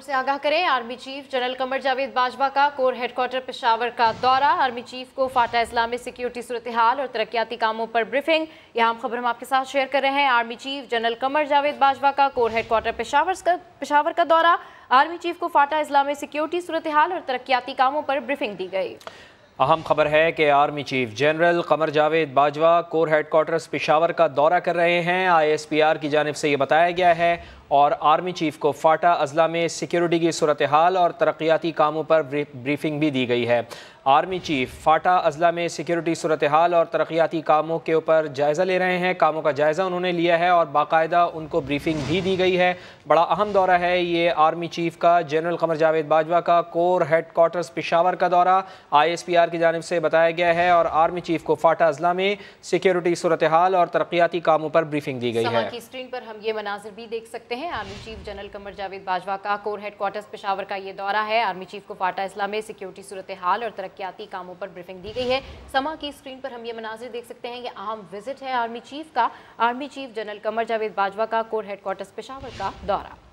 खबर से आगाह करें army chief general Qamar Javed Bajwa का कोर हेडक्वार्टर पेशावर का दौरा आर्मी चीफ को फाटा इस्लामी सिक्योरिटी सूरत हाल और तरक्याती कामों पर ब्रीफिंग यह हम खबर हम आपके साथ शेयर कर रहे हैं army chief general Qamar Javed Bajwa का कोर हेडक्वार्टर पेशावर का पेशावर का दौरा आर्मी चीफ को फाटा इस्लामी सिक्योरिटी सूरत हाल और तरक्याती कामों पर ब्रीफिंग दी गई अहम खबर है कि army chief general Qamar Javed Bajwa corps headquarters Peshawar का दौरा कर रहे हैं आईएसपीआर की जानब से ये बताया गया है और आर्मी चीफ को फाटा अजला में सिक्योरिटी की सूरत हाल और तरक्याती कामों पर ब्रीफिंग भी दी गई है आर्मी चीफ फाटा अजला में सिक्योरिटी सूरत हाल और तरक्याती कामों के ऊपर जायज़ा ले रहे हैं कामों का जायज़ा उन्होंने लिया है और बाकायदा उनको ब्रीफिंग भी दी गई है बड़ा अहम दौरा है ये आर्मी चीफ का जनरल कमर जावेद बाजवा का कोर हेड क्वार्टर्स पिशावर का दौरा आई एस पी आर की जानब से बताया गया है और आर्मी चीफ को फाटा अजला में सिक्योरिटी सूरत हाल और तरक्याती कामों पर ब्रीफिंग दी गई है स्क्रीन पर हम ये मनाजिर भी देख सकते हैं हैं army chief general Qamar Javed Bajwa का कोर हेडक्वार्टर्स पेशावर का ये दौरा है आर्मी चीफ को फाटा इसला में सिक्योरिटी सूरत हाल और तरक्याती कामों पर ब्रीफिंग दी गई है समा की स्क्रीन पर हम ये मनाजिर देख सकते हैं ये अहम विजिट है आर्मी चीफ का army chief general Qamar Javed Bajwa का कोर हेडक्वार्टर्स पेशावर का दौरा